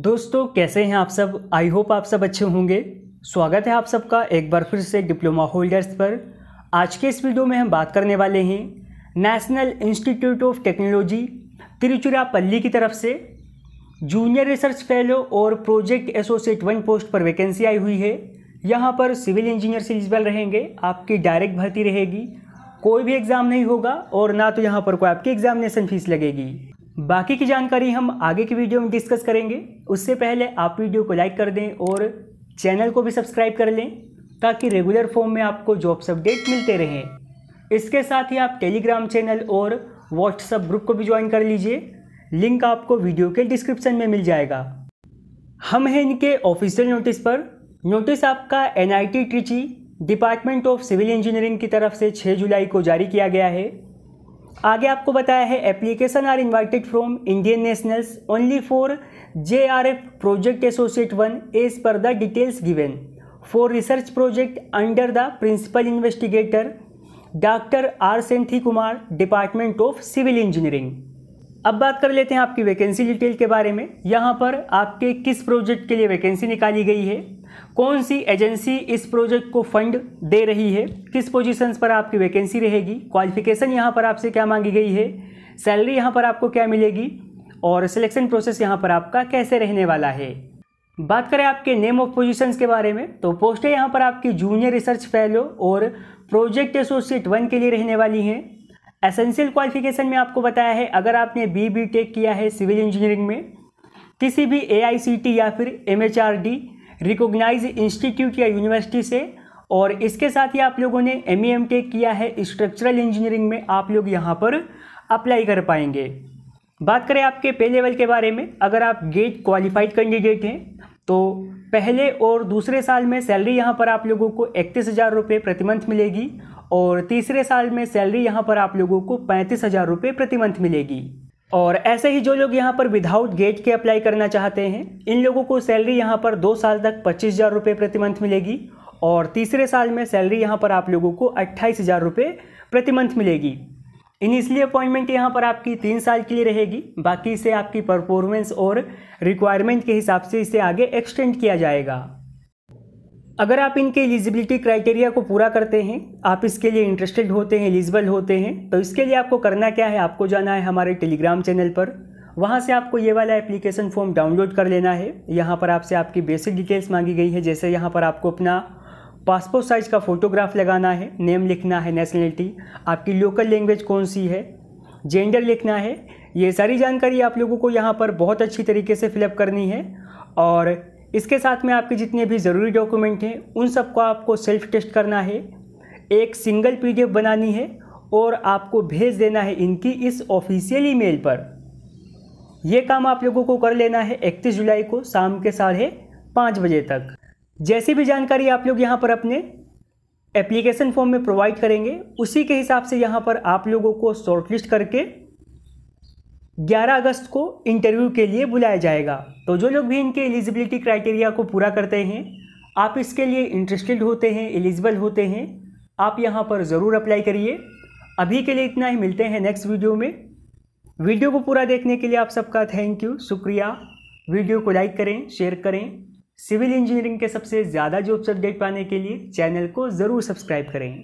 दोस्तों कैसे हैं आप सब आई होप आप सब अच्छे होंगे स्वागत है आप सबका एक बार फिर से डिप्लोमा होल्डर्स पर आज के इस वीडियो में हम बात करने वाले हैं national institute of technology Tiruchirappalli की तरफ से जूनियर रिसर्च फेलो और प्रोजेक्ट एसोसिएट वन पोस्ट पर वैकेंसी आई हुई है यहाँ पर सिविल इंजीनियर एलिजिबल रहेंगे आपकी डायरेक्ट भर्ती रहेगी कोई भी एग्ज़ाम नहीं होगा और ना तो यहाँ पर कोई आपकी एग्ज़ामिनेशन फ़ीस लगेगी बाकी की जानकारी हम आगे की वीडियो में डिस्कस करेंगे उससे पहले आप वीडियो को लाइक कर दें और चैनल को भी सब्सक्राइब कर लें ताकि रेगुलर फॉर्म में आपको जॉब्स अपडेट मिलते रहें इसके साथ ही आप टेलीग्राम चैनल और व्हाट्सएप ग्रुप को भी ज्वाइन कर लीजिए लिंक आपको वीडियो के डिस्क्रिप्शन में मिल जाएगा हम हैं इनके ऑफिशियल नोटिस पर नोटिस आपका N I T Trichy department of civil engineering की तरफ से 6 जुलाई को जारी किया गया है आगे आपको बताया है application are invited from Indian nationals only for J R F project associate one as per the details given for research project under the principal investigator doctor R Senthil Kumar department of civil engineering अब बात कर लेते हैं आपकी vacancy detail के बारे में यहाँ पर आपके किस प्रोजेक्ट के लिए वैकेंसी निकाली गई है कौन सी एजेंसी इस प्रोजेक्ट को फंड दे रही है किस पोजीशंस पर आपकी वैकेंसी रहेगी क्वालिफिकेशन यहाँ पर आपसे क्या मांगी गई है सैलरी यहाँ पर आपको क्या मिलेगी और सिलेक्शन प्रोसेस यहाँ पर आपका कैसे रहने वाला है बात करें आपके नेम ऑफ पोजीशंस के बारे में तो पोस्टें यहाँ पर आपकी जूनियर रिसर्च फेलो और प्रोजेक्ट एसोसिएट वन के लिए रहने वाली हैं एसेंशियल क्वालिफिकेशन में आपको बताया है अगर आपने बी बी टेक किया है सिविल इंजीनियरिंग में किसी भी ए या फिर एम रिकोगनाइज इंस्टीट्यूट या यूनिवर्सिटी से और इसके साथ ही आप लोगों ने एम एम टेक किया है स्ट्रक्चरल इंजीनियरिंग में आप लोग यहाँ पर अप्लाई कर पाएंगे बात करें आपके पे लेवल के बारे में अगर आप गेट क्वालिफाइड कैंडिडेट हैं तो पहले और दूसरे साल में सैलरी यहाँ पर आप लोगों को इकतीस हज़ार रुपये प्रति मंथ मिलेगी और तीसरे साल में सैलरी यहाँ पर आप लोगों को पैंतीस हज़ार रुपये प्रति मंथ मिलेगी और ऐसे ही जो लोग यहाँ पर विदाउट गेट के अप्लाई करना चाहते हैं इन लोगों को सैलरी यहाँ पर दो साल तक पच्चीस हज़ार रुपये प्रति मंथ मिलेगी और तीसरे साल में सैलरी यहाँ पर आप लोगों को अट्ठाईस हज़ार रुपये प्रति मंथ मिलेगी इसलिए अपॉइंटमेंट यहाँ पर आपकी तीन साल के लिए रहेगी बाकी इसे आपकी परफॉर्मेंस और रिक्वायरमेंट के हिसाब से इसे आगे एक्सटेंड किया जाएगा अगर आप इनके एलिजिबिलिटी क्राइटेरिया को पूरा करते हैं आप इसके लिए इंटरेस्टेड होते हैं एलिजिबल होते हैं तो इसके लिए आपको करना क्या है आपको जाना है हमारे टेलीग्राम चैनल पर वहाँ से आपको ये वाला एप्लीकेशन फॉर्म डाउनलोड कर लेना है यहाँ पर आपसे आपकी बेसिक डिटेल्स मांगी गई है जैसे यहाँ पर आपको अपना पासपोर्ट साइज़ का फ़ोटोग्राफ लगाना है नेम लिखना है नेशनलिटी आपकी लोकल लैंग्वेज कौन सी है जेंडर लिखना है ये सारी जानकारी आप लोगों को यहाँ पर बहुत अच्छी तरीके से फिलअप करनी है और इसके साथ में आपके जितने भी ज़रूरी डॉक्यूमेंट हैं उन सबको आपको सेल्फ टेस्ट करना है एक सिंगल पीडीएफ बनानी है और आपको भेज देना है इनकी इस ऑफिशियल ईमेल पर यह काम आप लोगों को कर लेना है इकतीस जुलाई को शाम के साढ़े पाँच बजे तक जैसी भी जानकारी आप लोग यहाँ पर अपने एप्लीकेशन फॉर्म में प्रोवाइड करेंगे उसी के हिसाब से यहाँ पर आप लोगों को शॉर्टलिस्ट करके 11 अगस्त को इंटरव्यू के लिए बुलाया जाएगा तो जो लोग भी इनके एलिजिबिलिटी क्राइटेरिया को पूरा करते हैं आप इसके लिए इंटरेस्टेड होते हैं एलिजिबल होते हैं आप यहाँ पर ज़रूर अप्लाई करिए अभी के लिए इतना ही मिलते हैं नेक्स्ट वीडियो में वीडियो को पूरा देखने के लिए आप सबका थैंक यू शुक्रिया वीडियो को लाइक करें शेयर करें सिविल इंजीनियरिंग के सबसे ज़्यादा जॉब्स अपडेट पाने के लिए चैनल को ज़रूर सब्सक्राइब करें